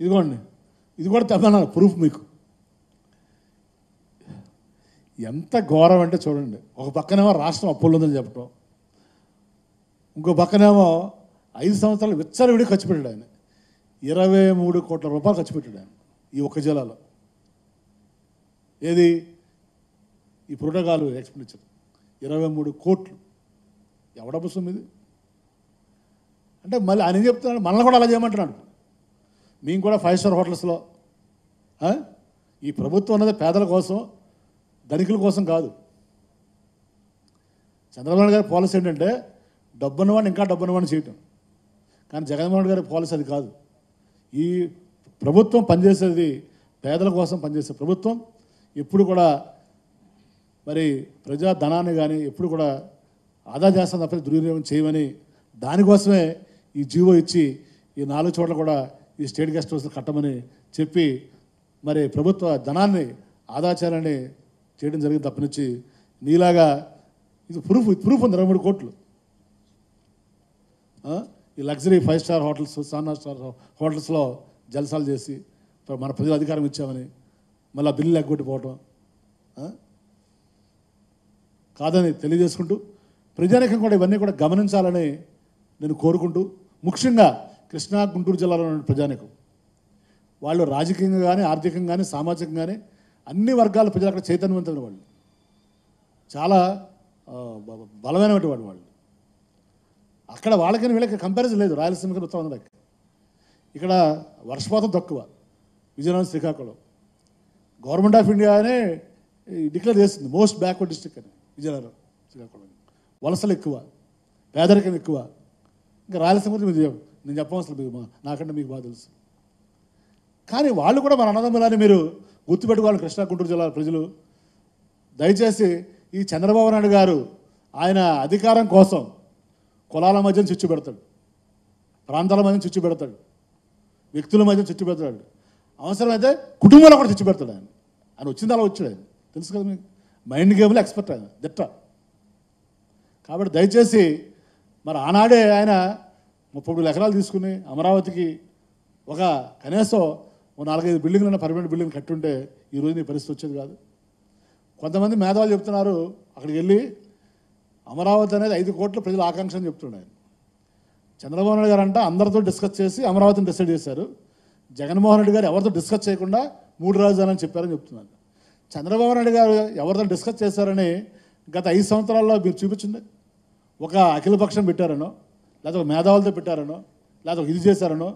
ఇదిగోండి ఇది కూడా తెలంగాణ ప్రూఫ్ మీకు ఎంత ఘోరం అంటే చూడండి ఒక పక్కనేమో రాష్ట్రం అప్పులు ఉందని చెప్పడం ఇంకో పక్కనేమో ఐదు సంవత్సరాలు విడి ఖర్చు పెట్టాడు ఆయన ఇరవై మూడు కోట్ల రూపాయలు ఖర్చు పెట్టాడు ఆయన ఈ ఒక్క జిల్లాలో ఏది ఈ ప్రోటోకాల్ ఎక్స్పెండిచర్ ఇరవై మూడు కోట్లు ఎవడ పుస్తకం ఇది అంటే మళ్ళీ ఆయన చెప్తున్నాడు మనల్ని కూడా అలా చేయమంటున్నాడు మేము కూడా ఫైవ్ స్టార్ హోటల్స్లో ఈ ప్రభుత్వం అన్నది పేదల కోసం ధనికుల కోసం కాదు చంద్రబాబు గారి పాలసీ ఏంటంటే డబ్బున్నవాడిని ఇంకా డబ్బున్నవాడిని చేయటం కానీ జగన్మోహన్ గారి పాలసీ అది కాదు ఈ ప్రభుత్వం పనిచేసేది పేదల కోసం పనిచేసే ప్రభుత్వం ఎప్పుడు కూడా మరి ప్రజా ధనాన్ని కానీ ఎప్పుడు కూడా ఆదా చేస్తాను తప్ప దుర్వినియోగం చేయమని దానికోసమే ఈ జీవో ఇచ్చి ఈ నాలుగు చోట్ల కూడా ఈ స్టేట్ గెస్ట్ హౌస్లు కట్టమని చెప్పి మరి ప్రభుత్వ ధనాన్ని ఆదాచారాన్ని చేయడం జరిగింది తప్పనిచ్చి నీలాగా ఇది ప్రూఫ్ ప్రూఫ్ ఉంది ఇరవై మూడు కోట్లు ఈ luxury five star hotels seven star హోటల్స్లో జలసాలు చేసి మన ప్రజలు అధికారం ఇచ్చామని మళ్ళీ బిల్లు లెగ్గొట్టిపోవటం కాదని తెలియజేసుకుంటూ ప్రజానికం కూడా ఇవన్నీ కూడా గమనించాలని నేను కోరుకుంటూ ముఖ్యంగా కృష్ణా గుంటూరు జిల్లాలో ఉన్న ప్రజానికం వాళ్ళు రాజకీయంగా కానీ ఆర్థికంగా కానీ సామాజికంగా కానీ అన్ని వర్గాల ప్రజలు అక్కడ చైతన్యవంతమైన వాళ్ళు చాలా బలమైనటువంటి వాడు వాళ్ళు అక్కడ వాళ్ళకని వీళ్ళకి కంపారిజన్ లేదు రాయలసీమకి ఉత్తరాంధ్రకి ఇక్కడ వర్షపాతం తక్కువ విజయనగరం శ్రీకాకుళం గవర్నమెంట్ ఆఫ్ ఇండియానే డిక్లేర్ చేస్తుంది మోస్ట్ బ్యాక్వర్డ్ డిస్టిక్ అని విజయనగరం శ్రీకాకుళం వలసలు ఎక్కువ పేదరికం ఎక్కువ ఇంకా రాయలసీమ గురించి నేను చెప్పవలసిన మీకు నాకంటే మీకు బాగా తెలుసు కానీ వాళ్ళు కూడా మన అన్నదమ్ములని మీరు గుర్తుపెట్టుకోవాలి కృష్ణా గుంటూరు జిల్లా ప్రజలు దయచేసి ఈ చంద్రబాబు నాయుడు గారు ఆయన అధికారం కోసం కులాల మధ్య చిచ్చు పెడతాడు ప్రాంతాల మధ్య చిచ్చు పెడతాడు వ్యక్తుల మధ్య చిచ్చు పెడతాడు అవసరమైతే కుటుంబంలో కూడా చిచ్చు పెడతాడు ఆయన ఆయన వచ్చింది అలా వచ్చాడు ఆయన తెలుసు కదా మీకు మైండ్ గేమ్లో ఎక్స్పర్ట్ ఆయన దిట్ట కాబట్టి దయచేసి మరి ఆనాడే ఆయన ముప్పై ఎకరాలు తీసుకుని అమరావతికి ఒక కనీసం ఓ నాలుగైదు బిల్డింగ్లన్న పర్మనెంట్ బిల్డింగ్ కట్టుంటే ఈరోజు నీ పరిస్థితి వచ్చేది కాదు కొంతమంది మేధావులు చెప్తున్నారు అక్కడికి వెళ్ళి అమరావతి అనేది ఐదు కోట్ల ప్రజల ఆకాంక్ష అని చెప్తున్నాయి చంద్రబాబు నాయుడు గారు అంట అందరితో డిస్కస్ చేసి అమరావతిని డిసైడ్ చేశారు జగన్మోహన్ రెడ్డి గారు ఎవరితో డిస్కస్ చేయకుండా మూడు రాజధానులు చెప్పారని చెప్తున్నారు చంద్రబాబు నాయుడు గారు ఎవరితో డిస్కస్ చేశారని గత ఐదు సంవత్సరాల్లో మీరు చూపించింది ఒక అఖిలపక్షం పెట్టారనో లేదా ఒక మేధావులతో పెట్టారనో లేదా ఒక ఇది చేశారనో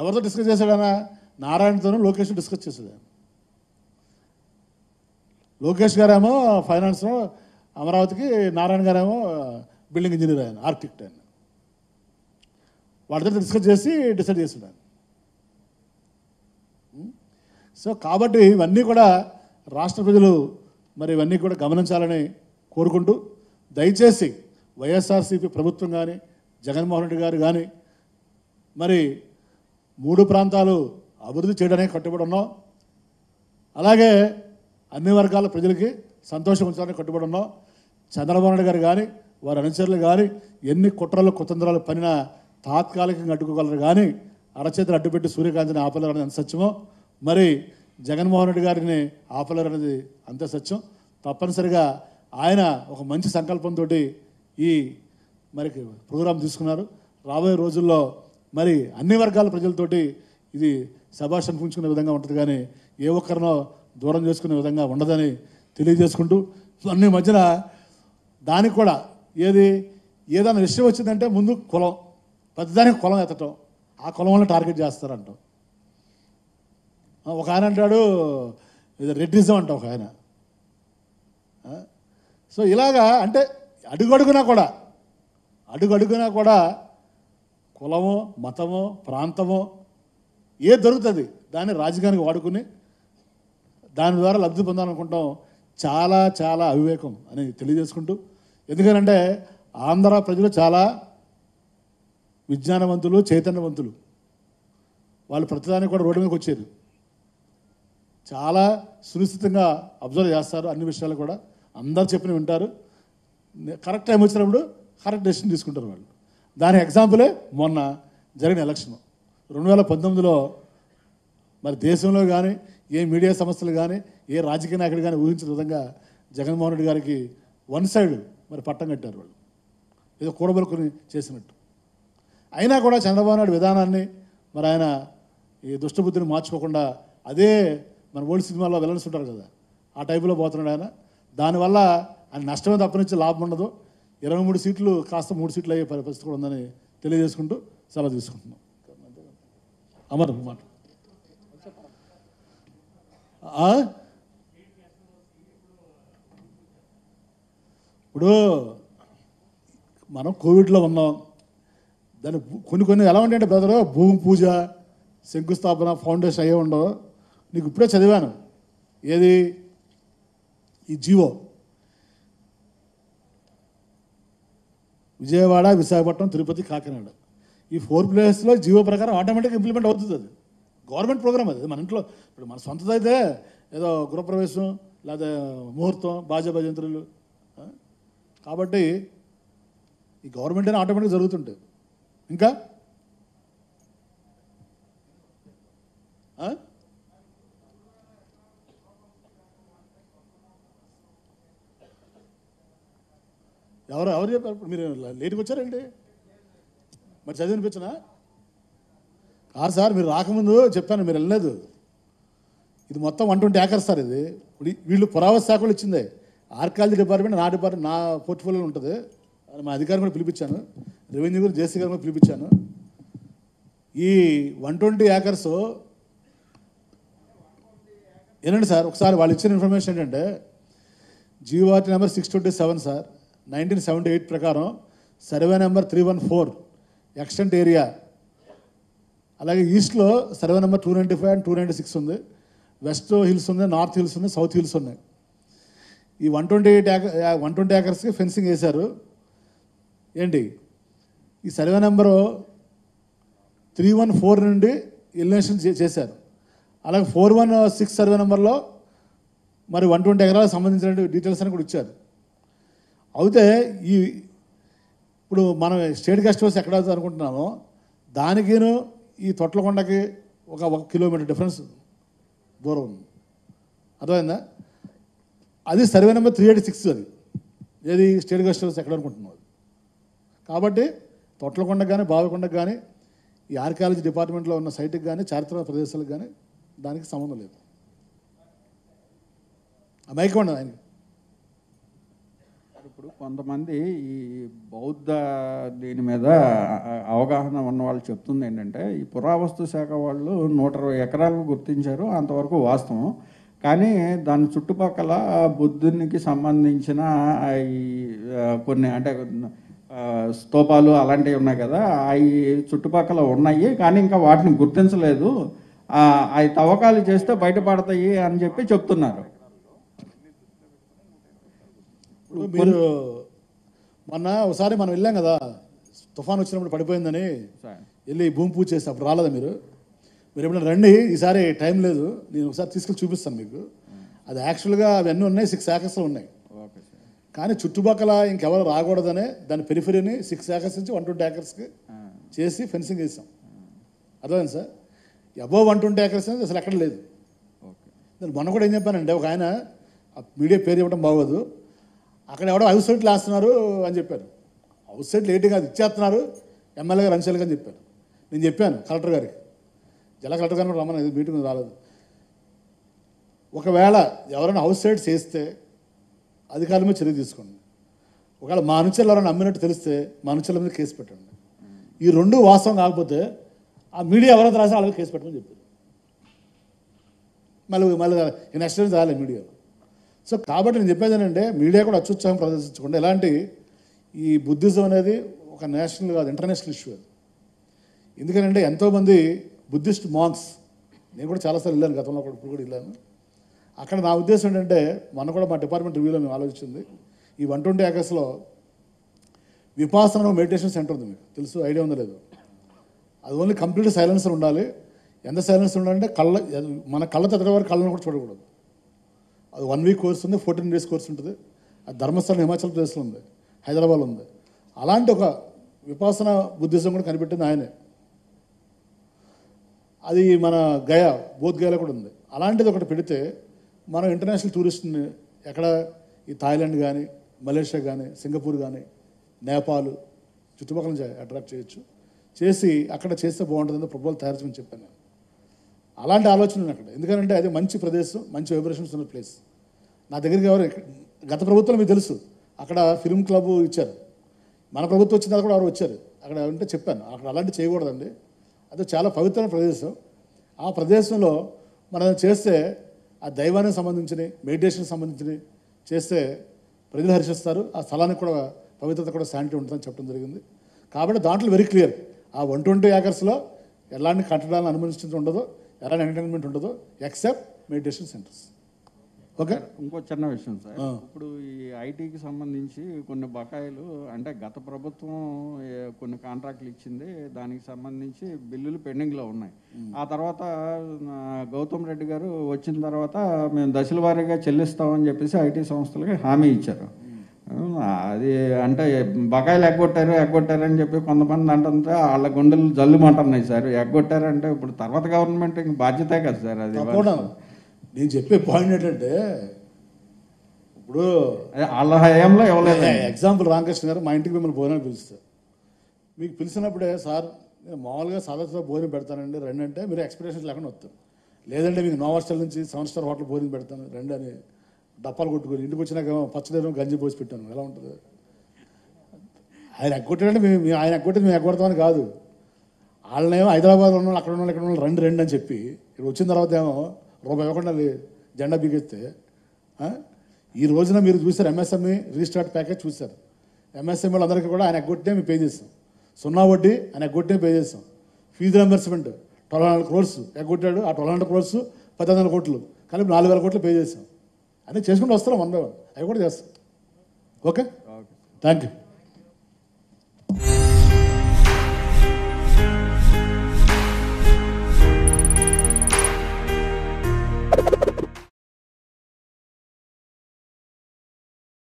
ఎవరితో డిస్కస్ చేశాడనా నారాయణతోనూ లోకేష్ డిస్కస్ చేసేదా లోకేష్ గారేమో ఫైనాన్స్లో అమరావతికి నారాయణ గారేమో బిల్డింగ్ ఇంజనీర్ ఆయన ఆర్కిటెక్ట్ ఆయన వాటితో డిస్కస్ చేసి డిసైడ్ చేశాడు సో కాబట్టి ఇవన్నీ కూడా రాష్ట్ర ప్రజలు మరి ఇవన్నీ కూడా గమనించాలని కోరుకుంటూ దయచేసి వైఎస్ఆర్సీపీ ప్రభుత్వం కానీ జగన్మోహన్ రెడ్డి గారు కానీ మరి మూడు ప్రాంతాలు అభివృద్ధి చేయడానికి కట్టుబడి ఉన్నాం అలాగే అన్ని వర్గాల ప్రజలకి సంతోషం ఉంచడానికి కట్టుబడి ఉన్నాం చంద్రబాబు నాయుడు గారు కానీ వారి అనుచరులు కానీ ఎన్ని కుట్రలు కుతంత్రాలు పనిన తాత్కాలికంగా అడ్డుకోగలరు కానీ అరచేతులు అడ్డుపెట్టి సూర్యకాంతిని ఆపలేరు అనేది అంత సత్యమో మరి జగన్మోహన్ రెడ్డి గారిని ఆపలేరు అనేది అంత సత్యం తప్పనిసరిగా ఆయన ఒక మంచి సంకల్పంతో ఈ మరి ప్రోగ్రాం తీసుకున్నారు రాబోయే రోజుల్లో మరి అన్ని వర్గాల ప్రజలతోటి ఇది శభాష్ అనిపించుకునే విధంగా ఉంటుంది కానీ ఏ ఒక్కరినో దూరం చేసుకునే విధంగా ఉండదని తెలియజేసుకుంటూ అన్ని మధ్యన దానికి కూడా ఏది ఏదైనా విషయం వచ్చిందంటే ముందు కులం పెద్దదానికి కులం ఎత్తటం ఆ కులంలో టార్గెట్ చేస్తారంట ఒక ఆయన అంటాడు ఇది రెడ్డిజం అంట ఒక ఆయన సో ఇలాగా అంటే అడుగు అడుగునా కూడా అడుగడుగునా కూడా కులము మతము ప్రాంతము ఏ దొరుకుతుంది దాన్ని రాజకీయానికి వాడుకుని దాని ద్వారా లబ్ధి పొందాలనుకుంటాం చాలా చాలా అవివేకం అని తెలియజేసుకుంటూ ఎందుకనంటే ఆంధ్ర ప్రజలు చాలా విజ్ఞానవంతులు చైతన్యవంతులు వాళ్ళు ప్రతిదానికి కూడా రోడ్డు మీదకి వచ్చేది చాలా సునిశ్చితంగా అబ్జర్వ్ చేస్తారు అన్ని విషయాలు కూడా అందరు చెప్పిన వింటారు కరెక్ట్ టైం వచ్చినప్పుడు కరెక్ట్ డెసిషన్ తీసుకుంటారు వాళ్ళు దాని ఎగ్జాంపులే మొన్న జరిగిన ఎలక్షన్ రెండు వేల పంతొమ్మిదిలో మరి దేశంలో కానీ ఏ మీడియా సంస్థలు కానీ ఏ రాజకీయ నాయకుడు కానీ ఊహించిన విధంగా జగన్మోహన్ రెడ్డి గారికి వన్ సైడ్ మరి పట్టం కట్టారు వాళ్ళు ఏదో కూడబలుకుని చేసినట్టు అయినా కూడా చంద్రబాబు నాయుడు విధానాన్ని మరి ఆయన ఈ దుష్టబుద్ధిని మార్చుకోకుండా అదే మన ఓల్డ్ సినిమాలో వెళ్ళనిస్తుంటారు కదా ఆ టైపులో పోతున్నాడు ఆయన దానివల్ల ఆయన నష్టమే తప్ప నుంచి లాభం ఉండదు ఇరవై మూడు సీట్లు కాస్త మూడు సీట్లు అయ్యే పరిస్థితి కూడా ఉందని తెలియజేసుకుంటూ సెలవు తీసుకుంటున్నాం అమర్ మాట ఇప్పుడు మనం కోవిడ్లో ఉన్నాం దాని కొన్ని కొన్ని ఎలా ఉంటాయంటే బ్రదర్ భూమి పూజ శంకుస్థాపన ఫౌండేషన్ అయ్యే ఉండవు నీకు ఇప్పుడే చదివాను ఏది ఈ జీవో విజయవాడ విశాఖపట్నం తిరుపతి కాకినాడ ఈ ఫోర్ ప్లేస్లో జియో ప్రకారం ఆటోమేటిక్గా ఇంప్లిమెంట్ అవుతుంది అది గవర్నమెంట్ ప్రోగ్రామ్ అది మన ఇంట్లో ఇప్పుడు మన సొంతదైతే ఏదో గృహప్రవేశం లేదా ముహూర్తం బాజా భజంతులు కాబట్టి ఈ గవర్నమెంట్ అయినా ఆటోమేటిక్గా జరుగుతుంటాయి ఇంకా ఎవరు ఎవరు చెప్పారు మీరు లేట్కి వచ్చారండి మరి చదివినిపించనా కాదు సార్ మీరు రాకముందు చెప్పాను మీరు వెళ్ళలేదు ఇది మొత్తం వన్ ట్వంటీ ఏకర్స్ సార్ ఇది వీళ్ళు పురావస్తు శాఖలు ఇచ్చింది ఆర్కాలజీ డిపార్ట్మెంట్ నా డిపార్ట్మెంట్ నా పోర్ట్ఫోలియో ఉంటుంది అది మా అధికారి కూడా పిలిపించాను రెవెన్యూ గారు జేసీ గారు కూడా పిలిపించాను ఈ వన్ ట్వంటీ ఏకర్స్ ఏంటండి సార్ ఒకసారి వాళ్ళు ఇచ్చిన ఇన్ఫర్మేషన్ ఏంటంటే GO RT number six twenty seven sir nineteen seventy eight ప్రకారం survey number three one four extent area అలాగే ఈస్ట్లో survey number two ninety five and two ninety six ఉంది వెస్ట్ హిల్స్ ఉంది నార్త్ హిల్స్ ఉంది సౌత్ హిల్స్ ఉన్నాయి ఈ one twenty eight one twenty ఏకర్స్కి fencing వేశారు ఏంటి ఈ survey number three one four నుండి ఎలినేషన్ చేశారు అలాగే ఫోర్ వన్ సిక్స్ సర్వే నెంబర్లో మరి వన్ ట్వంటీ ఎకరాలకు సంబంధించిన డీటెయిల్స్ అని కూడా ఇచ్చారు అయితే ఈ ఇప్పుడు మనం స్టేట్ గెస్ట్ హౌస్ ఎక్కడ అవుతుంది అనుకుంటున్నామో దానికిను ఈ తొట్లకొండకి ఒక ఒక కిలోమీటర్ డిఫరెన్స్ దూరం ఉంది అర్థమైందా అది survey number three eight six అది ఏది స్టేట్ గెస్ట్ హౌస్ ఎక్కడ అనుకుంటున్నాం కాబట్టి తొట్లకొండకు కానీ బావికొండకు కానీ ఈ ఆర్కాలజీ డిపార్ట్మెంట్లో ఉన్న సైట్కి కానీ చారిత్రక ప్రదేశాలకు కానీ దానికి సంబంధం లేదు మైక్ ఉండదు ఆయనకి ఇప్పుడు కొంతమంది ఈ బౌద్ధ దీని మీద అవగాహన ఉన్న వాళ్ళు చెప్తుంది ఏంటంటే ఈ పురావస్తు శాఖ వాళ్ళు నూట ఇరవై ఎకరాలు గుర్తించారు అంతవరకు వాస్తవం కానీ దాని చుట్టుపక్కల బుద్ధునికి సంబంధించిన ఈ కొన్ని అంటే స్తూపాలు అలాంటివి ఉన్నాయి కదా అవి చుట్టుపక్కల ఉన్నాయి కానీ ఇంకా వాటిని గుర్తించలేదు అవి తవ్వకాలు చేస్తే బయటపడతాయి అని చెప్పి చెప్తున్నారు మీరు మొన్న ఒకసారి మనం వెళ్ళాం కదా తుఫాన్ వచ్చినప్పుడు పడిపోయిందని వెళ్ళి భూమి పూజ చేసి అప్పుడు రాలేదా మీరు మీరు ఎప్పుడైనా రండి ఈసారి టైం లేదు నేను ఒకసారి తీసుకెళ్ళి చూపిస్తాను మీకు అది యాక్చువల్గా అవన్నీ ఉన్నాయి సిక్స్ ఏకర్స్లో ఉన్నాయి కానీ చుట్టుపక్కల ఇంకెవరు రాకూడదనే దాని పెరిఫెరీని సిక్స్ ఏకర్స్ నుంచి వన్ ట్వంటీ ఏకర్స్కి చేసి ఫెన్సింగ్ వేసాం అర్థమైంది sir above one twenty acres అనేది అసలు ఎక్కడ లేదు మొన్న కూడా ఏం చెప్పానండి ఒక ఆయన మీడియా పేరు ఇవ్వడం బాగోదు అక్కడ ఎవడో హౌస్ సైట్లు వేస్తున్నారు అని చెప్పారు హౌస్ సైట్లు ఏంటి కాదు ఇచ్చేస్తున్నారు ఎమ్మెల్యే గారు అంశాలు అని చెప్పారు నేను చెప్పాను కలెక్టర్ గారికి జిల్లా కలెక్టర్ గారు రమ్మని మీటింగ్ రాలేదు ఒకవేళ ఎవరైనా హౌస్ సైడ్ చేస్తే మీద చర్య తీసుకోండి ఒకవేళ మా అనుచరులు ఎవరైనా అమ్మినట్టు తెలిస్తే మా అనుచరుల మీద కేసు పెట్టండి ఈ రెండు వాస్తవం కాకపోతే ఆ మీడియా ఎవరైనా రాసిన వాళ్ళకి కేసు పెట్టమని చెప్పారు మళ్ళీ మళ్ళీ నెక్స్ట్ రాలేదు మీడియాలో సో కాబట్టి నేను చెప్పేది ఏంటంటే మీడియా కూడా అత్యుత్సాహం ప్రదర్శించకుండా ఎలాంటి ఈ బుద్ధిజం అనేది ఒక నేషనల్ కాదు ఇంటర్నేషనల్ ఇష్యూ అది ఎందుకంటే ఎంతోమంది బుద్ధిస్ట్ మాంక్స్ నేను కూడా చాలాసార్లు వెళ్ళాను గతంలో ఇప్పుడు కూడా వెళ్ళాను అక్కడ నా ఉద్దేశం ఏంటంటే మన కూడా మా డిపార్ట్మెంట్ రివ్యూలో మేము ఆలోచించింది ఈ వన్ ట్వంటీ ఏకర్స్లో విపాసన మెడిటేషన్ సెంటర్ ఉంది మీకు తెలుసు ఐడియా ఉందో లేదు అది ఓన్లీ కంప్లీట్ సైలెన్సర్ ఉండాలి ఎంత సైలెన్స్ ఉండాలంటే కళ్ళ మన కళ్ళ తగ్గ వరకు కళ్ళను కూడా చూడకూడదు అది వన్ వీక్ కోర్స్ ఉంది ఫోర్టీన్ డేస్ కోర్స్ ఉంటుంది అది ధర్మస్థలం హిమాచల్ ప్రదేశ్లో ఉంది హైదరాబాద్లో ఉంది అలాంటి ఒక విపాసన బుద్ధిజం కూడా కనిపెట్టింది ఆయనే అది మన గయా బోధ్ గయాలో కూడా ఉంది అలాంటిది ఒకటి పెడితే మనం ఇంటర్నేషనల్ టూరిస్ట్ని ఎక్కడ ఈ థాయిలాండ్ కానీ మలేషియా కానీ సింగపూర్ కానీ నేపాల్ చుట్టుపక్కల నుంచి అట్రాక్ట్ చేయొచ్చు చేసి అక్కడ చేస్తే బాగుంటుందని ప్రభుత్వాలు తయారు చేయమని చెప్పాను నేను అలాంటి ఆలోచన అక్కడ ఎందుకంటే అది మంచి ప్రదేశం మంచి వైబ్రేషన్స్ ఉన్న ప్లేస్ నా దగ్గరికి ఎవరు గత ప్రభుత్వం మీకు తెలుసు అక్కడ ఫిల్మ్ క్లబ్ ఇచ్చారు మన ప్రభుత్వం వచ్చిన కూడా ఎవరు వచ్చారు అక్కడ ఉంటే చెప్పాను అక్కడ అలాంటివి చేయకూడదండి అది చాలా పవిత్రమైన ప్రదేశం ఆ ప్రదేశంలో మనం చేస్తే ఆ దైవానికి సంబంధించినవి మెడిటేషన్కి సంబంధించినవి చేస్తే ప్రజలు హర్షిస్తారు ఆ స్థలానికి కూడా పవిత్రత కూడా శానిటీ ఉంటుందని చెప్పడం జరిగింది కాబట్టి దాంట్లో వెరీ క్లియర్ ఆ వన్ ట్వంటీ ఏకర్స్లో ఎలాంటి కట్టడాలను అనుమతించడం ఉండదు ఎలాంటి ఎంటర్టైన్మెంట్ ఉండదు ఎక్సెప్ట్ మెడిటేషన్ సెంటర్స్ ఓకే ఇంకో చిన్న విషయం సార్ ఇప్పుడు ఈ ఐటీకి సంబంధించి కొన్ని బకాయిలు అంటే గత ప్రభుత్వం కొన్ని కాంట్రాక్ట్లు ఇచ్చింది దానికి సంబంధించి బిల్లులు పెండింగ్లో ఉన్నాయి ఆ తర్వాత గౌతమ్ రెడ్డి గారు వచ్చిన తర్వాత మేము దశల వారీగా చెల్లిస్తామని చెప్పేసి ఐటీ సంస్థలకి హామీ ఇచ్చారు అది అంటే బకాయిలు ఎగ్గొట్టారు ఎగ్గొట్టారు అని చెప్పి కొంతమంది అంటుంటే వాళ్ళ గుండెలు జల్లు ఉన్నాయి సార్ అంటే ఇప్పుడు తర్వాత గవర్నమెంట్ ఇంక బాధ్యతే కదా సార్ అది నేను చెప్పే పాయింట్ ఏంటంటే ఇప్పుడు వాళ్ళ హయాంలో ఎవరైనా ఎగ్జాంపుల్ రామకృష్ణ గారు మా ఇంటికి మిమ్మల్ని భోజనం పిలుస్తారు మీకు పిలిచినప్పుడే సార్ నేను మామూలుగా సదస్సులో భోజనం పెడతానండి రండి అంటే మీరు ఎక్స్పెక్టేషన్స్ లేకుండా వస్తారు లేదంటే మీకు నోవర్స్టల్ నుంచి సెవెన్ స్టార్ హోటల్ భోజనం పెడతాను రండి అని డప్పాలు కొట్టుకొని ఇంటికి వచ్చినాక పచ్చదేమో గంజి పోసి పెట్టాను ఎలా ఉంటుంది ఆయన ఎగ్గొట్టాడంటే మేము ఆయన ఎగ్గొట్టేది మేము ఎగ్గొడతామని కాదు వాళ్ళనేమో హైదరాబాద్ ఉన్న అక్కడ ఉన్న ఇక్కడ ఉన్న రెండు రెండు అని చెప్పి ఇక్కడ వచ్చిన తర్వాత ఏమో రూపాయి ఇవ్వకుండా జెండా బిగిస్తే ఈ రోజున మీరు చూశారు ఎంఎస్ఎంఈ e రిజిస్టర్డ్ ప్యాకేజ్ చూశారు ఎంఎస్ఎంఈ e వాళ్ళందరికీ కూడా ఆయన ఎగ్గొట్టే మేము పే చేస్తాం సున్నా వడ్డీ ఆయన ఎగ్గొట్టే పే చేస్తాం fee reimbursement twelve hundred crores ఎగ్గొట్టాడు ఆ ట్వెల్వ్ హండ్రెడ్ క్రోర్స్ పద్దెనిమిది వందల కోట్లు కలిపి నాలుగు వేల కోట్లు పే చేసాం అన్నీ చేసుకుంటూ వస్తారా వన్ బై వన్ అవి కూడా చేస్తాం ఓకే థ్యాంక్ యూ